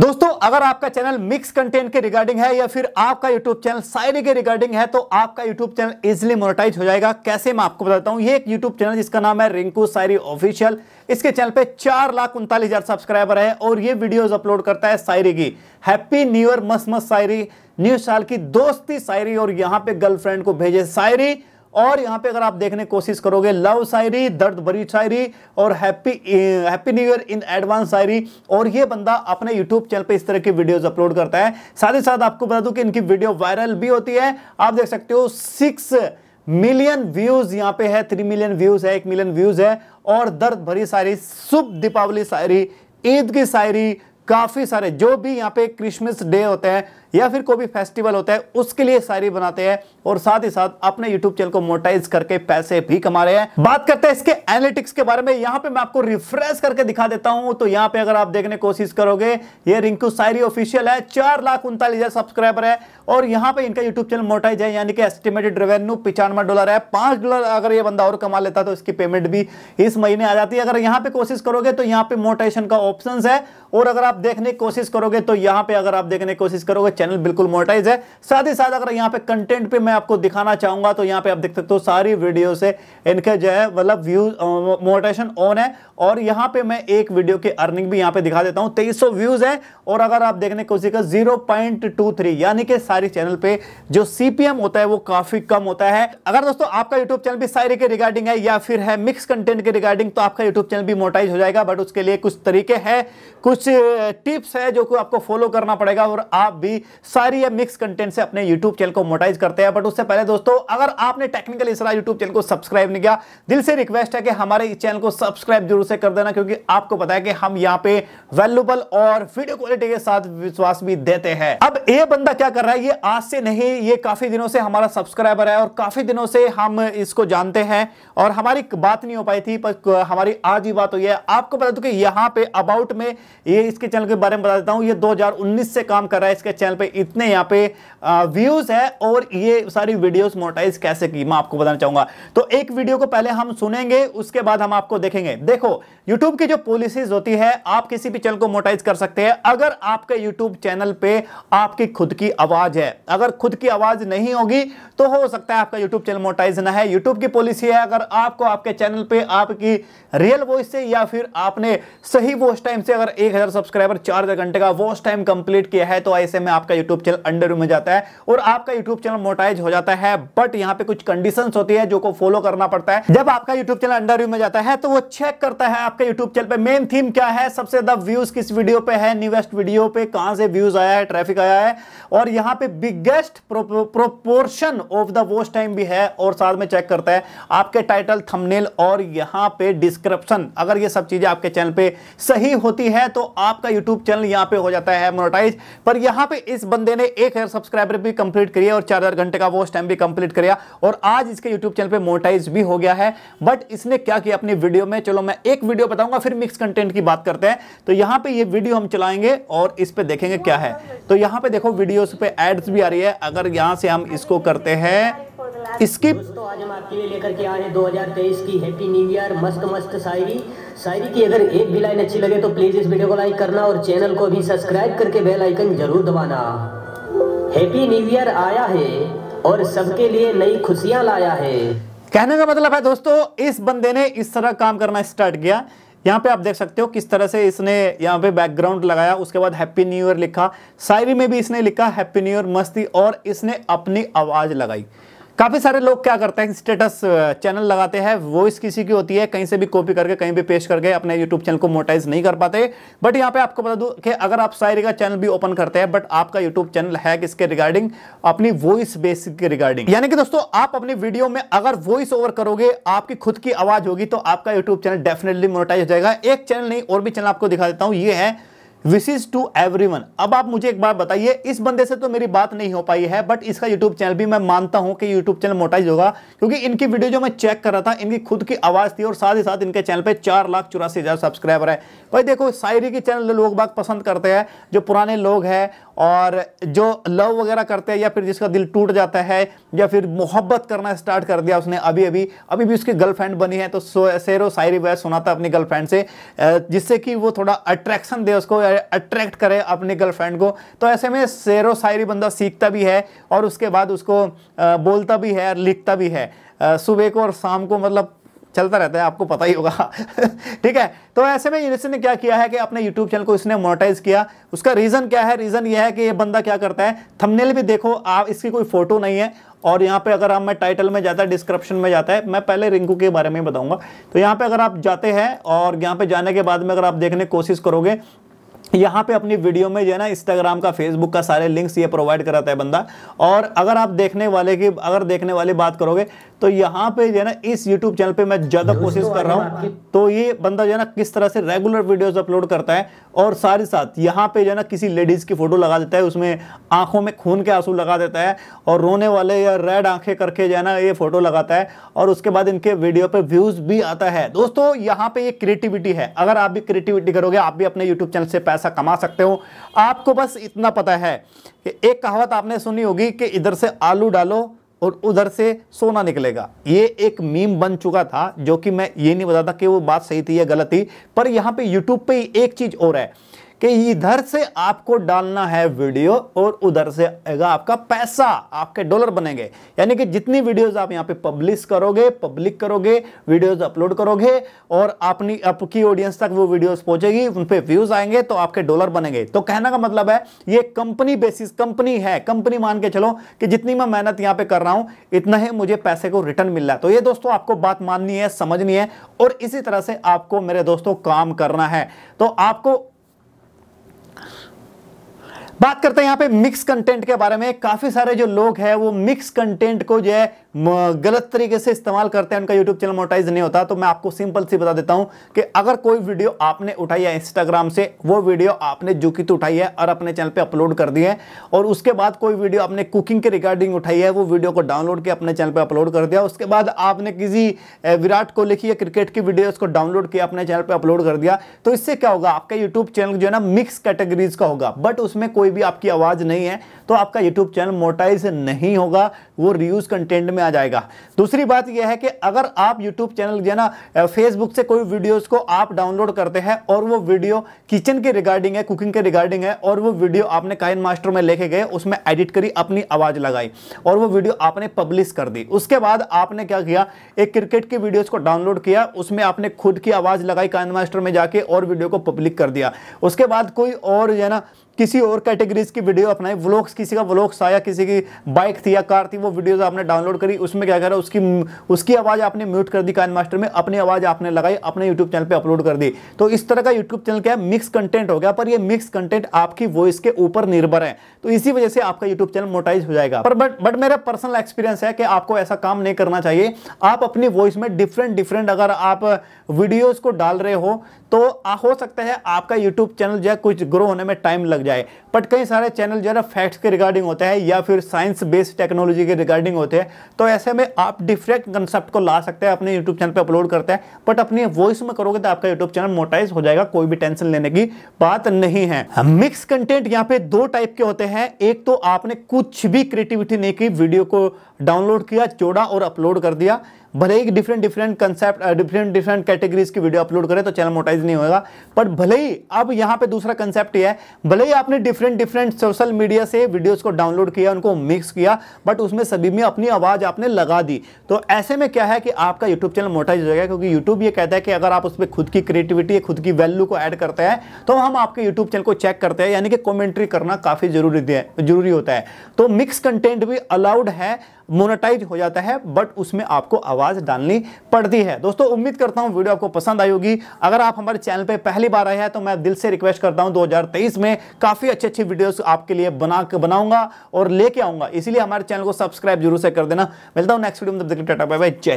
दोस्तों अगर आपका चैनल मिक्स कंटेंट के रिगार्डिंग है या फिर आपका यूट्यूब चैनल शायरी के रिगार्डिंग है तो आपका यूट्यूब चैनल इजिली मोनेटाइज हो जाएगा कैसे मैं आपको बताता हूँ ये एक यूट्यूब चैनल जिसका नाम है रिंकू सायरी ऑफिशियल इसके चैनल पे चार लाख उनतालीस हजार सब्सक्राइबर है और ये वीडियोज अपलोड करता है सायरी की हैप्पी न्यू ईयर मस्त मस्त सायरी न्यू साल की दोस्ती सायरी और यहाँ पे गर्लफ्रेंड को भेजे सायरी और यहाँ पे अगर आप देखने कोशिश करोगे लव शायरी दर्द भरी शायरी और happy happy new year in advance शायरी और ये बंदा अपने यूट्यूब चैनल पे इस तरह की वीडियोस अपलोड करता है साथ ही साथ आपको बता दूं कि इनकी वीडियो वायरल भी होती है आप देख सकते हो सिक्स मिलियन व्यूज यहाँ पे है थ्री मिलियन व्यूज है एक मिलियन व्यूज है और दर्द भरी शायरी शुभ दीपावली शायरी ईद की शायरी काफी सारे जो भी यहाँ पे क्रिसमस डे होते हैं या फिर कोई भी फेस्टिवल होता है उसके लिए शायरी बनाते हैं और साथ ही साथ अपने यूट्यूब चैनल को मोटाइज करके पैसे भी कमा रहे हैं बात करते हैं इसके एनालिटिक्स के बारे में यहां पे मैं आपको रिफ्रेश करके दिखा देता हूं तो यहां पे अगर आप देखने की कोशिश करोगे ये रिंकू सायरी ऑफिशियल है चार लाख उनतालीस हजार सब्सक्राइबर है और यहां पर इनका यूट्यूब चैनल मोटाइज है यानी कि एस्टिमेटेड रेवेन्यू पिचानवे डॉलर है पांच डॉलर अगर ये बंदा और कमा लेता तो इसकी पेमेंट भी इस महीने आ जाती है अगर यहाँ पे कोशिश करोगे तो यहाँ पे मोटाइजेशन का ऑप्शन है और अगर आप देखने की कोशिश करोगे तो यहाँ पे अगर आप देखने की कोशिश करोगे चैनल बिल्कुल मोनेटाइज है साथ ही साथ अगर यहाँ पे कंटेंट पे मैं आपको दिखाना चाहूंगा तो यहाँ पे आप देख सकते हो सारी वीडियो से इनके जो है मतलब व्यू मोनेटाइजेशन ऑन है और यहाँ पे मैं एक वीडियो की अर्निंग भी यहाँ पे दिखा देता हूँ तेईस व्यूज है और अगर आप देखने की कोशिश कर जीरो यानी कि सारी चैनल पे जो सीपीएम होता है वो काफी कम होता है अगर दोस्तों आपका यूट्यूब चैनल भी सारी के रिगार्डिंग है या फिर है मिक्स कंटेंट के रिगार्डिंग तो आपका यूट्यूब चैनल भी मोटाइज हो जाएगा बट उसके लिए कुछ तरीके हैं कुछ टिप्स है जो को आपको फॉलो करना पड़ेगा और आप भी सारी ये मिक्स कंटेंट से अपने यूट्यूब चैनल को मोटाइज करते हैं बट उससे पहले दोस्तों अगर आपने टेक्निकल इसरा यूट्यूब चैनल को सब्सक्राइब नहीं किया दिल से रिक्वेस्ट है कि हमारे चैनल को सब्सक्राइब जरूर से कर देना क्योंकि आपको पता है कि हम यहाँ पे वैल्यूबल और वीडियो क्वालिटी के साथ विश्वास भी देते हैं अब ये बंदा क्या कर रहा है ये आज से नहीं ये काफी दिनों से हमारा सब्सक्राइबर है और काफी दिनों से हम इसको जानते हैं और हमारी बात नहीं हो पाई थी पर हमारी आज ही बात हुई तो है आपको पता दूं कि यहाँ पे अबाउट में ये इसके चैनल के बारे में बता देता हूँ ये 2019 से काम कर रहा है इसके चैनल पे इतने यहाँ पे व्यूज़ है और ये सारी वीडियोस मोटाइज कैसे की मैं आपको बताना चाहूंगा तो एक वीडियो को पहले हम सुनेंगे उसके बाद हम आपको देखेंगे देखो यूट्यूब की जो पॉलिसीज होती है आप किसी भी चैनल को मोटाइज कर सकते हैं अगर आपके यूट्यूब चैनल पर आपकी खुद की आवाज़ है अगर खुद की आवाज़ नहीं होगी तो हो सकता है आपका यूट्यूब चैनल मोटाइज ना है यूट्यूब की पॉलिसी है अगर आपको आपके चैनल पर आपकी रियल वॉइस से या फिर आपने सही वॉच टाइम से अगर एक सब्सक्राइबर चार घंटे का वॉच टाइम कंप्लीट किया है तो ऐसे में आप आपका यूट्यूब चैनल अंडर में जाता है और आपका यूट्यूब चैनल मोटाइज हो जाता है बट यहाँ पे कुछ कंडीशन होती है जो को फॉलो करना पड़ता है जब आपका यूट्यूब चैनल अंडर में जाता है तो वो चेक करता है आपके यूट्यूब चैनल पे मेन थीम क्या है सबसे ज्यादा व्यूज किस वीडियो पे है न्यूएस्ट वीडियो पे कहां से व्यूज आया है ट्रैफिक आया है और यहाँ पे biggest proportion of the most time भी है और साथ में चेक करता है आपके टाइटल थमनेल और यहाँ पे डिस्क्रिप्शन अगर ये सब चीजें आपके चैनल पे सही होती है तो आपका यूट्यूब चैनल यहाँ पे हो जाता है मोनोटाइज पर यहाँ पे इस बंदे ने एक हज़ार सब्सक्राइबर भी कंप्लीट करिए और चार हज़ार घंटे का वो टाइम भी कंप्लीट करिए और आज इसके यूट्यूब चैनल पे मोटाइज भी हो गया है बट इसने क्या किया अपनी वीडियो में चलो मैं एक वीडियो बताऊंगा फिर मिक्स कंटेंट की बात करते हैं तो यहां पर यह वीडियो हम चलाएंगे और इस पर देखेंगे क्या है तो यहां पर देखो वीडियो पे एड्स भी आ रही है अगर यहां से हम इसको करते हैं इसकी दोस्तों आज हम आपके लिए लेकर के आ रहे हैं 2023 की हैप्पी न्यू ईयर मस्त मस्त शायरी शायरी की अगर एक भी लाइन अच्छी लगे तो प्लीज इस वीडियो को लाइक करना और चैनल को भी सब्सक्राइब करके बेल आइकन जरूर दबाना हैप्पी न्यू ईयर आया है और सबके लिए नई खुशियां लाया है कहने का मतलब है दोस्तों इस बंदे ने इस तरह काम करना स्टार्ट किया यहाँ पे आप देख सकते हो किस तरह से इसने यहाँ पे बैकग्राउंड लगाया उसके बाद हैप्पी न्यू ईयर लिखा शायरी में भी इसने लिखा हैप्पी न्यू ईयर मस्ती और इसने अपनी आवाज़ लगाई काफ़ी सारे लोग क्या करते हैं स्टेटस चैनल uh, लगाते हैं वॉइस किसी की होती है कहीं से भी कॉपी करके कहीं भी पेश करके अपने यूट्यूब चैनल को मोटाइज नहीं कर पाते बट यहाँ पे आपको बता दूँ कि अगर आप शायरी का चैनल भी ओपन करते हैं बट आपका यूट्यूब चैनल है किसके रिगार्डिंग अपनी वॉइस बेस के रिगार्डिंग यानी कि दोस्तों आप अपनी वीडियो में अगर वॉइस ओवर करोगे आपकी खुद की आवाज़ होगी तो आपका यूट्यूब चैनल डेफिनेटली मोनोटाइज हो जाएगा एक चैनल नहीं और भी चैनल आपको दिखा देता हूँ ये है विशिज टू वन अब आप मुझे एक बार बताइए इस बंदे से तो मेरी बात नहीं हो पाई है बट इसका यूट्यूब चैनल भी मैं मानता हूं कि यूट्यूब चैनल मोटाइज होगा क्योंकि इनकी वीडियो जो मैं चेक कर रहा था इनकी खुद की आवाज़ थी और साथ ही साथ इनके चैनल पे चार लाख चौरासी हज़ार सब्सक्राइबर है भाई देखो शायरी के चैनल लोग बात पसंद करते हैं जो पुराने लोग हैं और जो लव वगैरह करते हैं या फिर जिसका दिल टूट जाता है या फिर मोहब्बत करना स्टार्ट कर दिया उसने अभी अभी अभी भी उसकी गर्लफ्रेंड बनी है तो शेर शायरी वह सुनाता अपनी गर्लफ्रेंड से जिससे कि वो थोड़ा अट्रैक्शन दे उसको अट्रैक्ट करे अपने गर्लफ्रेंड को तो ऐसे में शेर शायरी बंदा सीखता भी है और उसके बाद उसको बोलता भी है और लिखता भी है सुबह को और शाम को मतलब चलता रहता है आपको पता ही होगा ठीक है तो ऐसे में इसने क्या किया है कि अपने यूट्यूब चैनल को इसने मोनेटाइज किया उसका रीज़न क्या है रीज़न यह है कि ये बंदा क्या करता है थंबनेल भी देखो आप इसकी कोई फोटो नहीं है और यहाँ पे अगर आप मैं टाइटल में जाता है डिस्क्रिप्शन में जाता है मैं पहले रिंकू के बारे में बताऊंगा तो यहाँ पे अगर आप जाते हैं और यहाँ पे जाने के बाद में अगर आप देखने की कोशिश करोगे यहाँ पे अपनी वीडियो में जो है ना इंस्टाग्राम का फेसबुक का सारे लिंक्स ये प्रोवाइड कराता है बंदा और अगर आप देखने वाले की अगर देखने वाली बात करोगे तो यहाँ पे जो है ना इस यूट्यूब चैनल पे मैं ज़्यादा कोशिश तो कर रहा हूँ तो ये बंदा जो है ना किस तरह से रेगुलर वीडियोस अपलोड करता है और साथ ही साथ यहाँ पे जो है ना किसी लेडीज़ की फ़ोटो लगा देता है उसमें आंखों में खून के आंसू लगा देता है और रोने वाले या रेड आंखें करके जो है ना ये फ़ोटो लगाता है और उसके बाद इनके वीडियो पर व्यूज़ भी आता है दोस्तों यहाँ पर ये क्रिएटिविटी है अगर आप भी क्रिएटिविटी करोगे आप भी अपने यूट्यूब चैनल से पैसा कमा सकते हो आपको बस इतना पता है कि एक कहावत आपने सुनी होगी कि इधर से आलू डालो और उधर से सोना निकलेगा ये एक मीम बन चुका था जो कि मैं ये नहीं बताता कि वो बात सही थी या गलत थी पर यहाँ पे यूट्यूब पे एक चीज़ और है कि इधर से आपको डालना है वीडियो और उधर से आएगा आपका पैसा आपके डॉलर बनेंगे यानी कि जितनी वीडियोस आप यहां पे पब्लिश करोगे पब्लिक करोगे वीडियोस अपलोड करोगे और अपनी आपकी ऑडियंस तक वो वीडियोस पहुंचेगी उन पर व्यूज आएंगे तो आपके डॉलर बनेंगे तो कहने का मतलब है ये कंपनी बेसिस कंपनी है कंपनी मान के चलो कि जितनी मैं मेहनत यहां पर कर रहा हूं इतना ही मुझे पैसे को रिटर्न मिल रहा है तो ये दोस्तों आपको बात माननी है समझनी है और इसी तरह से आपको मेरे दोस्तों काम करना है तो आपको बात करते हैं यहां पे मिक्स कंटेंट के बारे में काफी सारे जो लोग हैं वो मिक्स कंटेंट को जो है गलत तरीके से इस्तेमाल करते हैं उनका यूट्यूब चैनल मोटाइज नहीं होता तो मैं आपको सिंपल सी बता देता हूं कि अगर कोई वीडियो आपने उठाई है इंस्टाग्राम से वो वीडियो आपने जुकी तो उठाई है और अपने चैनल पे अपलोड कर दी है और उसके बाद कोई वीडियो आपने कुकिंग के रिगार्डिंग उठाई है वो वीडियो को डाउनलोड के अपने चैनल पर अपलोड कर दिया उसके बाद आपने किसी विराट कोहली की या क्रिकेट की वीडियो उसको डाउनलोड किया अपने चैनल पर अपलोड कर दिया तो इससे क्या होगा आपका यूट्यूब चैनल जो है ना मिक्स कैटेगरीज का होगा बट उसमें कोई भी आपकी आवाज़ नहीं है तो आपका यूट्यूब चैनल मोटाइज नहीं होगा वो रिव्यूज़ कंटेंट में आ जाएगा दूसरी बात यह है कि अगर आप YouTube चैनल या ना फेसबुक से कोई वीडियोस को आप डाउनलोड करते हैं और वो वीडियो किचन के रिगार्डिंग है कुकिंग के रिगार्डिंग है और वो वीडियो आपने काइन मास्टर में लेके गए उसमें एडिट करी अपनी आवाज़ लगाई और वो वीडियो आपने पब्लिश कर दी उसके बाद आपने क्या किया एक क्रिकेट की वीडियोज़ को डाउनलोड किया उसमें आपने खुद की आवाज़ लगाई काइन मास्टर में जाके और वीडियो को पब्लिक कर दिया उसके बाद कोई और जो है ना किसी और कैटेगरीज की वीडियो अपनाई व्लॉग्स किसी का व्लॉग्स आया किसी की बाइक थी या कार थी वो वीडियोज आपने डाउनलोड करी उसमें क्या करा उसकी उसकी आवाज़ आपने म्यूट कर दी कान मास्टर में अपनी आवाज़ आपने लगाई अपने यूट्यूब चैनल पर अपलोड कर दी तो इस तरह का यूट्यूब चैनल क्या है मिक्स कंटेंट हो गया पर यह मिक्स कंटेंट आपकी वॉइस के ऊपर निर्भर है तो इसी वजह से आपका यूट्यूब चैनल मोटाइज हो जाएगा पर बट बट मेरा पर्सनल एक्सपीरियंस है कि आपको ऐसा काम नहीं करना चाहिए आप अपनी वॉइस में डिफरेंट डिफरेंट अगर आप वीडियोज को डाल रहे हो तो हो सकता है आपका यूट्यूब चैनल जो है कुछ ग्रो होने में टाइम लग जाए जाए बट कई सारे चैनल जो है फैक्ट्स के रिगार्डिंग होते हैं या फिर साइंस बेस्ड टेक्नोलॉजी के रिगार्डिंग होते हैं तो ऐसे में आप डिफरेंट कंसेप्ट को ला सकते हैं अपने यूट्यूब चैनल पर अपलोड करते हैं बट अपनी वॉइस में करोगे तो आपका यूट्यूब चैनल मोटाइज हो जाएगा कोई भी टेंशन लेने की बात नहीं है मिक्स कंटेंट यहाँ पे दो टाइप के होते हैं एक तो आपने कुछ भी क्रिएटिविटी नहीं की वीडियो को डाउनलोड किया जोड़ा और अपलोड कर दिया भले ही different different concept different different categories की वीडियो अपलोड करें तो चैनल मोटाइज नहीं होगा बट भले ही अब यहाँ पे दूसरा कंसेप्ट है भले ही आपने डिफरेंट डिफरेंट सोशल मीडिया से वीडियोज़ को डाउनलोड किया उनको मिक्स किया बट उसमें सभी में अपनी आवाज़ आपने लगा दी तो ऐसे में क्या है कि आपका यूट्यूब चैनल मोटाइज हो जाएगा क्योंकि यूट्यूब ये कहता है कि अगर आप उस पर खुद की क्रिएटिविटी खुद की वैल्यू को ऐड करते हैं तो हम आपके यूट्यूब चैनल को चेक करते हैं यानी कि कॉमेंट्री करना काफ़ी जरूरी जरूरी होता है तो मिक्स कंटेंट भी अलाउड है मोनेटाइज हो जाता है बट उसमें आपको आवाज आवाज़ डालनी पड़ती है दोस्तों उम्मीद करता हूं वीडियो आपको पसंद आई होगी अगर आप हमारे चैनल पर पहली बार आए हैं तो मैं दिल से रिक्वेस्ट करता हूं दो में काफ़ी अच्छी अच्छी वीडियो आपके लिए बना बनाऊंगा और लेके आऊंगा इसलिए हमारे चैनल को सब्सक्राइब जरूर से कर देना मिलता हूँ नेक्स्ट वीडियो में बाय जय